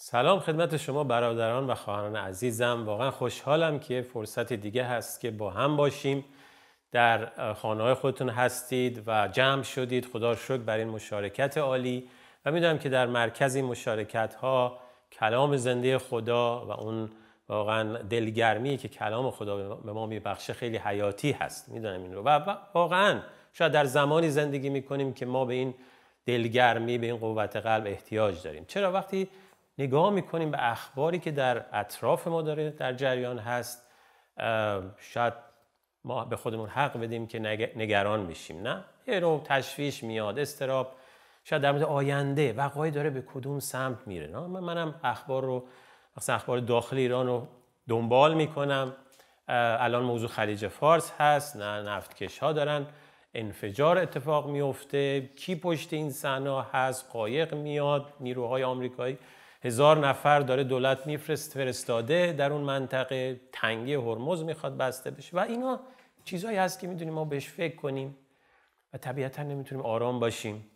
سلام خدمت شما برادران و خواهران عزیزم واقعا خوشحالم که فرصت دیگه هست که با هم باشیم در خانه های خودتون هستید و جمع شدید خدا شکر بر این مشارکت عالی و میدونم که در مرکز این مشارکت ها کلام زنده خدا و اون واقعا دلگرمی که کلام خدا به ما میبخشه خیلی حیاتی هست میدونم این رو و واقعا شاید در زمانی زندگی میکنیم که ما به این دلگرمی به این قوت قلب احتیاج داریم چرا وقتی نگاه میکنیم به اخباری که در اطراف ما داره در جریان هست شاید ما به خودمون حق بدیم که نگران بشیم نه یه رو تشویش میاد استراب شاید در مورد آینده وقایع داره به کدوم سمت میره نه من منم اخبار رو اخبار داخل ایران رو دنبال میکنم الان موضوع خلیج فارس هست نه نفتکش ها دارن انفجار اتفاق میفته کی پشت این صحنه هست قایق میاد نیروهای آمریکایی هزار نفر داره دولت میفرست فرستاده در اون منطقه تنگی هرمز میخواد بسته بشه و اینا چیزهایی هست که میدونیم ما بهش فکر کنیم و طبیعتا نمیتونیم آرام باشیم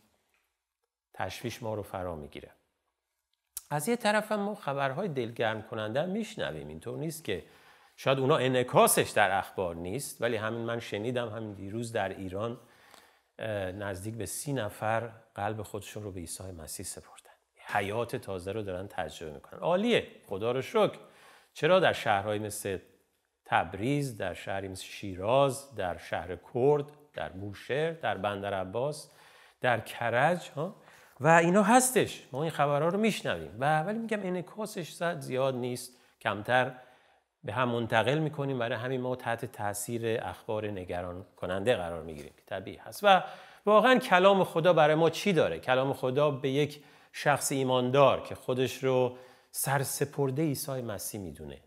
تشویش ما رو فرا میگیره از یه طرف هم ما خبرهای دلگرم کننده میشنویم اینطور نیست که شاید اونا انکاسش در اخبار نیست ولی همین من شنیدم همین دیروز در ایران نزدیک به سی نفر قلب خودشون رو به عیسی مسیح سپرد حیات تازه رو دارن تجربه میکنن عالیه خدا رو شکر چرا در شهرهای مثل تبریز در شهری مثل شیراز در شهر کرد در بوشهر در بندر عباس در کرج ها و اینا هستش ما این خبرها رو میشنویم و ولی میگم انعکاسش زیاد نیست کمتر به هم منتقل میکنیم برای همین ما تحت تاثیر اخبار نگران کننده قرار میگیریم که طبیعی هست و واقعا کلام خدا برای ما چی داره کلام خدا به یک شخص ایماندار که خودش رو سرسپرده عیسی مسیح میدونه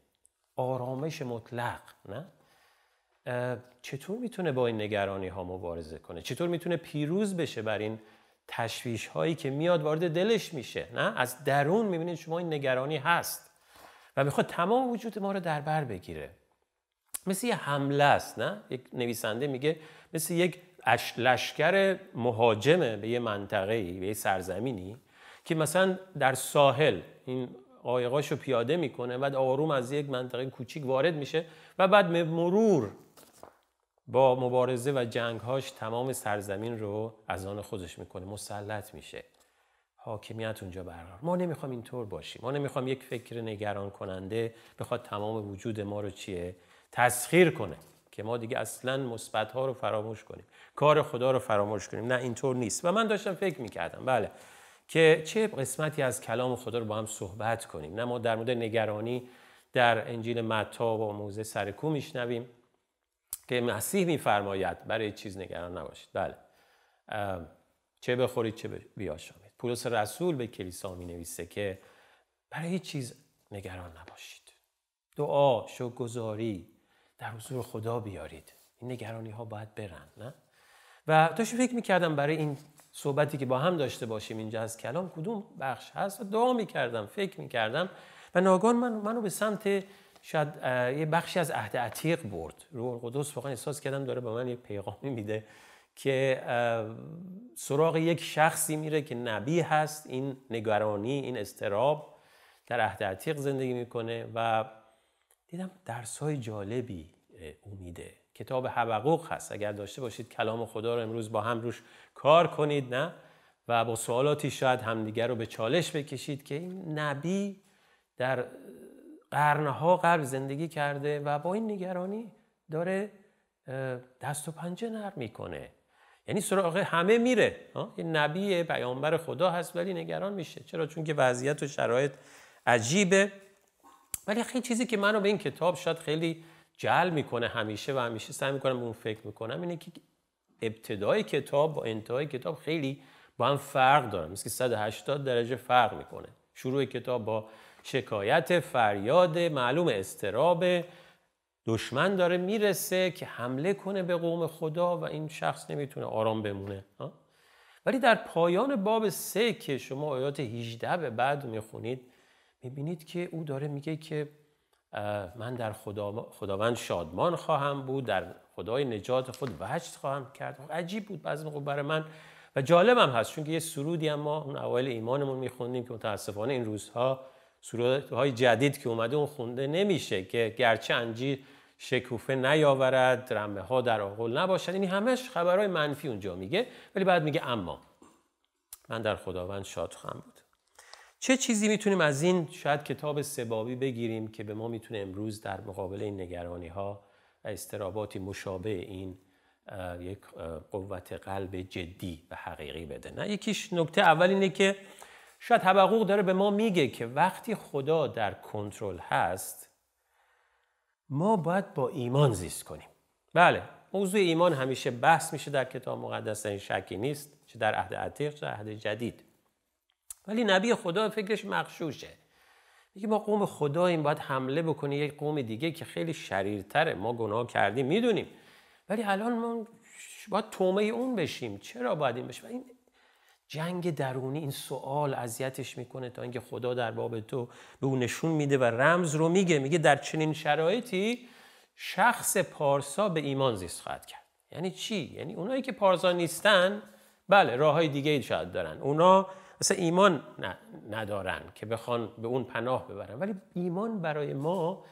آرامش مطلق نه چطور میتونه با این نگرانی ها مبارزه کنه چطور میتونه پیروز بشه بر این تشویش هایی که میاد وارد دلش میشه نه از درون میبینید شما این نگرانی هست و میخواد تمام وجود ما رو در بر بگیره مثل یه حمله است نه یک نویسنده میگه مثل یک لشکر مهاجمه به یه منطقه به یه سرزمینی که مثلا در ساحل این قایقاش رو پیاده میکنه بعد آروم از یک منطقه کوچیک وارد میشه و بعد مرور با مبارزه و جنگهاش تمام سرزمین رو از آن خودش میکنه مسلط میشه حاکمیت اونجا برقرار ما نمیخوام اینطور باشیم ما نمیخوام یک فکر نگران کننده بخواد تمام وجود ما رو چیه تسخیر کنه که ما دیگه اصلا مثبت ها رو فراموش کنیم کار خدا رو فراموش کنیم نه اینطور نیست و من داشتم فکر میکردم بله که چه قسمتی از کلام خدا رو با هم صحبت کنیم نه ما در مورد نگرانی در انجیل متا و موزه سرکو میشنویم که مسیح میفرماید برای چیز نگران نباشید بله چه بخورید چه بیاشامید پولس رسول به کلیسا می که برای هیچ چیز نگران نباشید دعا شکرگزاری در حضور خدا بیارید این نگرانی ها باید برن نه و داشتم فکر میکردم برای این صحبتی که با هم داشته باشیم اینجا از کلام کدوم بخش هست و دعا میکردم فکر میکردم و ناگان من منو به سمت شاید یه بخشی از عهد عتیق برد روح القدس واقعا احساس کردم داره به من یه پیغامی میده که سراغ یک شخصی میره که نبی هست این نگرانی این استراب در عهد عتیق زندگی میکنه و دیدم درسای جالبی او میده کتاب حبقوق هست اگر داشته باشید کلام خدا رو امروز با هم روش کار کنید نه و با سوالاتی شاید همدیگر رو به چالش بکشید که این نبی در قرنها قرب زندگی کرده و با این نگرانی داره دست و پنجه نرم میکنه یعنی سراغ همه میره یه نبی پیامبر خدا هست ولی نگران میشه چرا چون که وضعیت و شرایط عجیبه ولی خیلی چیزی که منو به این کتاب شاید خیلی جل میکنه همیشه و همیشه سعی میکنم اون فکر میکنم اینه که ابتدای کتاب با انتهای کتاب خیلی با هم فرق دارن مثل 180 درجه فرق میکنه شروع کتاب با شکایت فریاد معلوم استراب دشمن داره میرسه که حمله کنه به قوم خدا و این شخص نمیتونه آرام بمونه ولی در پایان باب سه که شما آیات 18 به بعد میخونید میبینید که او داره میگه که من در خدا... خداوند شادمان خواهم بود در خدای نجات خود وجد خواهم کرد عجیب بود بعضی موقع برای من و جالبم هست چون که یه سرودی هم ما اون اوایل ایمانمون میخوندیم که متاسفانه این روزها سرودهای جدید که اومده اون خونده نمیشه که گرچه انجیر شکوفه نیاورد رمه ها در آغل نباشد یعنی همش خبرهای منفی اونجا میگه ولی بعد میگه اما من در خداوند شاد خواهم بود چه چیزی میتونیم از این شاید کتاب سبابی بگیریم که به ما میتونه امروز در مقابل این نگرانی ها و استراباتی مشابه این یک قوت قلب جدی و حقیقی بده نه یکیش نکته اول اینه که شاید حبقوق داره به ما میگه که وقتی خدا در کنترل هست ما باید با ایمان زیست کنیم بله موضوع ایمان همیشه بحث میشه در کتاب مقدس این شکی نیست چه در عهد عتیق چه عهد جدید ولی نبی خدا فکرش مخشوشه میگه ما قوم خداییم باید حمله بکنی یک قوم دیگه که خیلی شریرتره ما گناه کردیم میدونیم ولی الان ما باید تومه اون بشیم چرا باید این بشیم این جنگ درونی این سوال اذیتش میکنه تا اینکه خدا در باب تو به اون نشون میده و رمز رو میگه میگه در چنین شرایطی شخص پارسا به ایمان زیست خواهد کرد یعنی چی یعنی اونایی که پارسا نیستن بله راه دیگه ای شاید دارن اونا مثل ایمان ندارن که بخوان به اون پناه ببرن ولی ایمان برای ما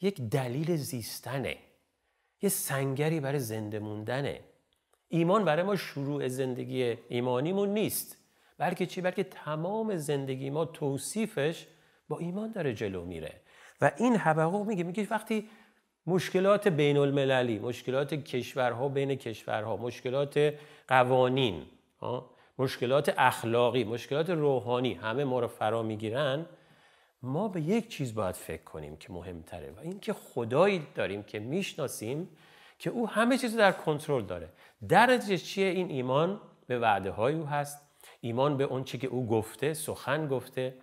یک دلیل زیستنه یه سنگری برای زنده موندنه ایمان برای ما شروع زندگی ایمانیمون نیست بلکه چی بلکه تمام زندگی ما توصیفش با ایمان داره جلو میره و این حبقوق میگه میگه وقتی مشکلات بین المللی مشکلات کشورها بین کشورها مشکلات قوانین مشکلات اخلاقی مشکلات روحانی همه ما رو فرا میگیرن ما به یک چیز باید فکر کنیم که مهمتره و اینکه که خدایی داریم که میشناسیم که او همه چیز در کنترل داره درجه چیه این ایمان به وعده های او هست ایمان به اون چی که او گفته سخن گفته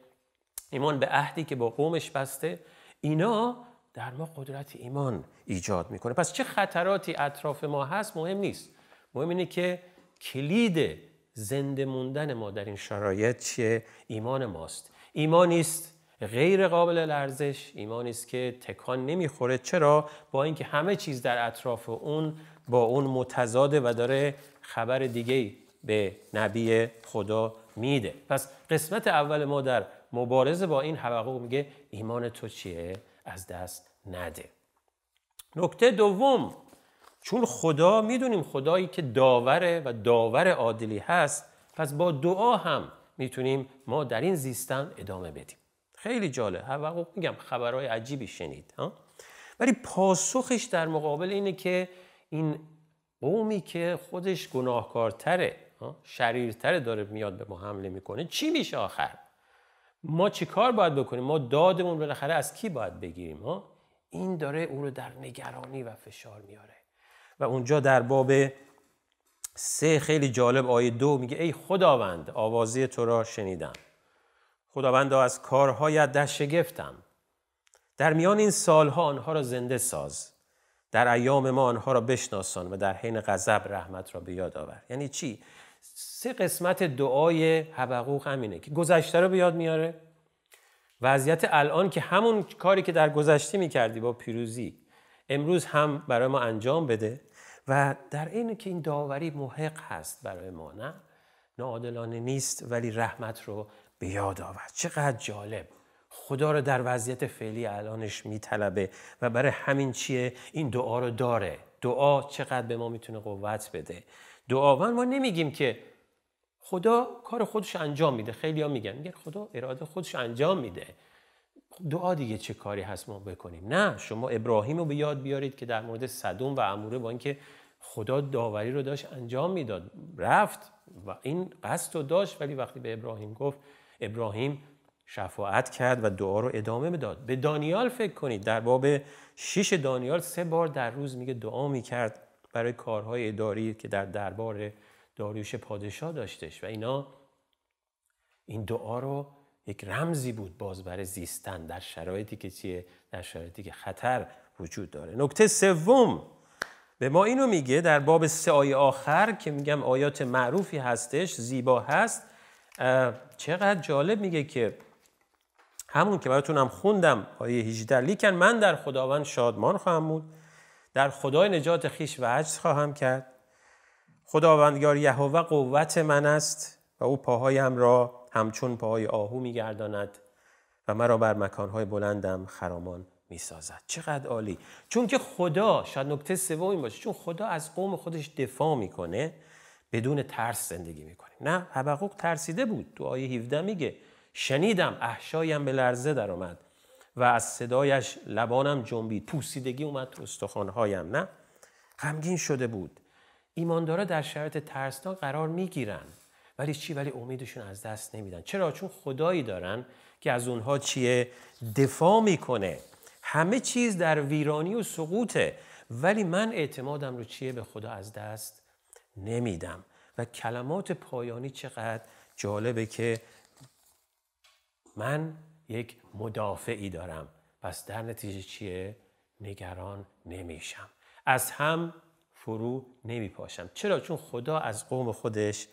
ایمان به عهدی که با قومش بسته اینا در ما قدرت ایمان ایجاد میکنه پس چه خطراتی اطراف ما هست مهم نیست مهم اینه که کلید زنده موندن ما در این شرایط چیه ایمان ماست ایمانی است غیر قابل لرزش ایمانی است که تکان نمیخوره چرا با اینکه همه چیز در اطراف اون با اون متضاده و داره خبر دیگه به نبی خدا میده پس قسمت اول ما در مبارزه با این حقوق میگه ایمان تو چیه از دست نده نکته دوم چون خدا میدونیم خدایی که داوره و داور عادلی هست پس با دعا هم میتونیم ما در این زیستن ادامه بدیم خیلی جالب هر وقت میگم خبرهای عجیبی شنید ها؟ ولی پاسخش در مقابل اینه که این قومی که خودش گناهکارتره شریرتره داره میاد به ما حمله میکنه چی میشه آخر ما چی کار باید بکنیم ما دادمون بالاخره از کی باید بگیریم این داره او رو در نگرانی و فشار میاره و اونجا در باب سه خیلی جالب آیه دو میگه ای خداوند آوازی تو را شنیدم خداوند از کارهایت در شگفتم در میان این سالها آنها را زنده ساز در ایام ما آنها را بشناسان و در حین غضب رحمت را به یاد آور یعنی چی سه قسمت دعای حبقوق همینه که گذشته رو به یاد میاره وضعیت الان که همون کاری که در گذشته میکردی با پیروزی امروز هم برای ما انجام بده و در اینه که این داوری محق هست برای ما نه ناعادلانه نیست ولی رحمت رو به یاد آورد چقدر جالب خدا رو در وضعیت فعلی الانش میطلبه و برای همین چیه این دعا رو داره دعا چقدر به ما میتونه قوت بده دعا ما نمیگیم که خدا کار خودش انجام میده خیلی ها میگن میگن خدا اراده خودش انجام میده دعا دیگه چه کاری هست ما بکنیم نه شما ابراهیم رو به یاد بیارید که در مورد صدوم و اموره با اینکه خدا داوری رو داشت انجام میداد رفت و این قصد رو داشت ولی وقتی به ابراهیم گفت ابراهیم شفاعت کرد و دعا رو ادامه میداد به دانیال فکر کنید در باب شیش دانیال سه بار در روز میگه دعا میکرد برای کارهای اداری که در دربار داریوش پادشاه داشتش و اینا این دعا رو یک رمزی بود باز برای زیستن در شرایطی که چیه در شرایطی که خطر وجود داره نکته سوم به ما اینو میگه در باب سه آیه آخر که میگم آیات معروفی هستش زیبا هست چقدر جالب میگه که همون که براتون هم خوندم آیه 18 لیکن من در خداوند شادمان خواهم بود در خدای نجات خیش و خواهم کرد خداوندگار یهوه قوت من است و او پاهایم را همچون پاهای آهو میگرداند و مرا بر مکانهای بلندم خرامان میسازد چقدر عالی چون که خدا شاید نکته سوم این باشه چون خدا از قوم خودش دفاع میکنه بدون ترس زندگی میکنیم نه حبقوق ترسیده بود تو آیه 17 میگه شنیدم احشایم به لرزه درآمد و از صدایش لبانم جنبید پوسیدگی اومد تو استخوانهایم نه غمگین شده بود ایماندارا در شرایط ترسناک قرار میگیرند ولی چی ولی امیدشون از دست نمیدن چرا چون خدایی دارن که از اونها چیه دفاع میکنه همه چیز در ویرانی و سقوطه ولی من اعتمادم رو چیه به خدا از دست نمیدم و کلمات پایانی چقدر جالبه که من یک مدافعی دارم پس در نتیجه چیه نگران نمیشم از هم فرو نمیپاشم چرا چون خدا از قوم خودش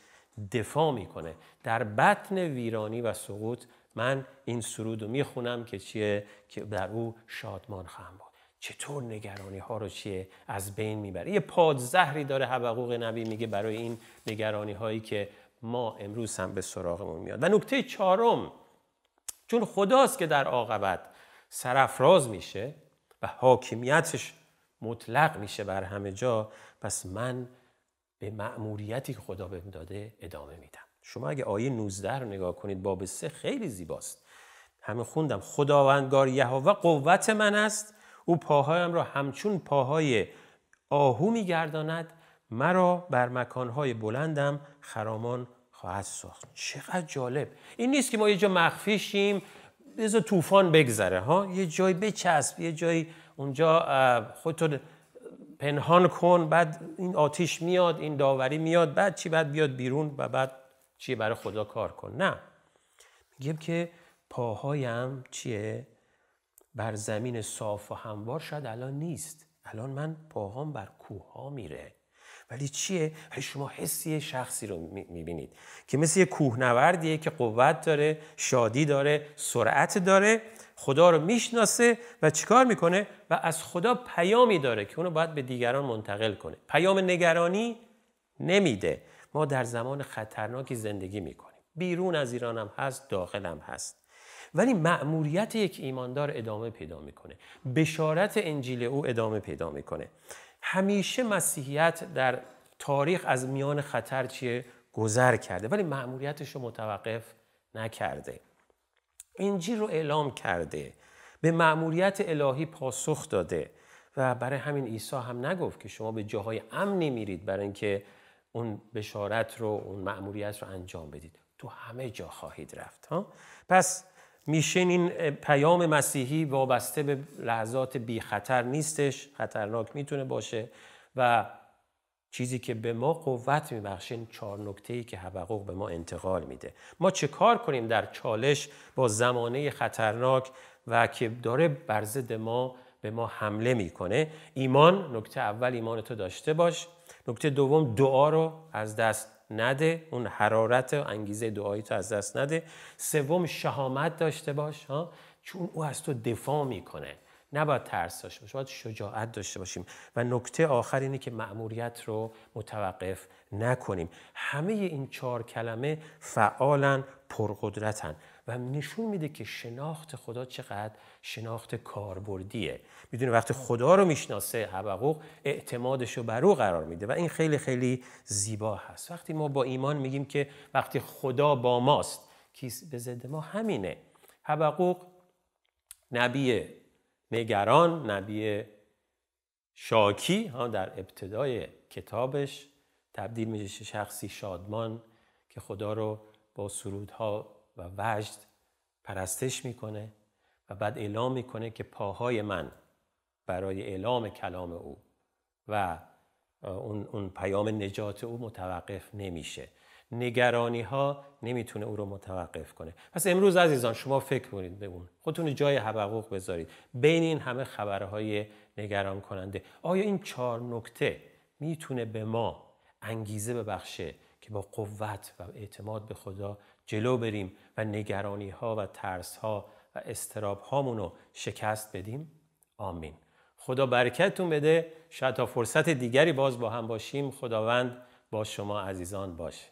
دفاع میکنه در بطن ویرانی و سقوط من این سرود رو میخونم که چیه که در او شادمان خواهم بود چطور نگرانی ها رو چیه از بین میبره یه پادزهری داره حبقوق نبی میگه برای این نگرانی هایی که ما امروز هم به سراغمون میاد و نکته چهارم چون خداست که در عاقبت سرافراز میشه و حاکمیتش مطلق میشه بر همه جا پس من به مأموریتی که خدا بهم داده ادامه میدم شما اگه آیه 19 رو نگاه کنید باب سه خیلی زیباست همه خوندم خداوندگار یهوه قوت من است او پاهایم را همچون پاهای آهو میگرداند مرا بر مکانهای بلندم خرامان خواهد ساخت چقدر جالب این نیست که ما یه جا مخفی شیم بذار طوفان بگذره ها یه جایی بچسب یه جایی اونجا خودتون... پنهان کن بعد این آتیش میاد این داوری میاد بعد چی بعد بیاد بیرون و بعد چیه برای خدا کار کن نه میگیم که پاهایم چیه بر زمین صاف و هموار شاید الان نیست الان من پاهام بر کوه ها میره ولی چیه؟ ولی شما حسی شخصی رو میبینید که مثل یه کوهنوردیه که قوت داره، شادی داره، سرعت داره خدا رو میشناسه و چیکار میکنه و از خدا پیامی داره که اونو باید به دیگران منتقل کنه پیام نگرانی نمیده ما در زمان خطرناکی زندگی میکنیم بیرون از ایران هم هست داخل هم هست ولی مأموریت یک ایماندار ادامه پیدا میکنه بشارت انجیل او ادامه پیدا میکنه همیشه مسیحیت در تاریخ از میان خطر چیه گذر کرده ولی مأموریتش رو متوقف نکرده انجیل رو اعلام کرده به معموریت الهی پاسخ داده و برای همین عیسی هم نگفت که شما به جاهای امنی میرید برای اینکه اون بشارت رو اون معموریت رو انجام بدید تو همه جا خواهید رفت ها پس میشین این پیام مسیحی وابسته به لحظات بی خطر نیستش خطرناک میتونه باشه و چیزی که به ما قوت میبخشه چهار نکته ای که حبقوق به ما انتقال میده ما چه کار کنیم در چالش با زمانه خطرناک و که داره بر ضد ما به ما حمله میکنه ایمان نکته اول ایمان تو داشته باش نکته دوم دعا رو از دست نده اون حرارت و انگیزه دعایی تو از دست نده سوم شهامت داشته باش ها چون او از تو دفاع میکنه نباید ترس داشته باشیم باید شجاعت داشته باشیم و نکته آخر اینه که مأموریت رو متوقف نکنیم همه این چهار کلمه فعالن پرقدرتن و نشون میده که شناخت خدا چقدر شناخت کاربردیه میدونه وقتی خدا رو میشناسه حبقوق اعتمادش رو بر او قرار میده و این خیلی خیلی زیبا هست وقتی ما با ایمان میگیم که وقتی خدا با ماست کیس به ضد ما همینه حبقوق نبی نگران نبی شاکی ها در ابتدای کتابش تبدیل میشه شخصی شادمان که خدا رو با سرودها و وجد پرستش میکنه و بعد اعلام میکنه که پاهای من برای اعلام کلام او و اون, اون پیام نجات او متوقف نمیشه نگرانی ها نمیتونه او رو متوقف کنه پس امروز عزیزان شما فکر کنید به اون خودتون جای حبقوق بذارید بین این همه خبرهای نگران کننده آیا این چهار نکته میتونه به ما انگیزه ببخشه که با قوت و اعتماد به خدا جلو بریم و نگرانی ها و ترس ها و استراب هامون رو شکست بدیم آمین خدا برکتتون بده شاید تا فرصت دیگری باز با هم باشیم خداوند با شما عزیزان باشه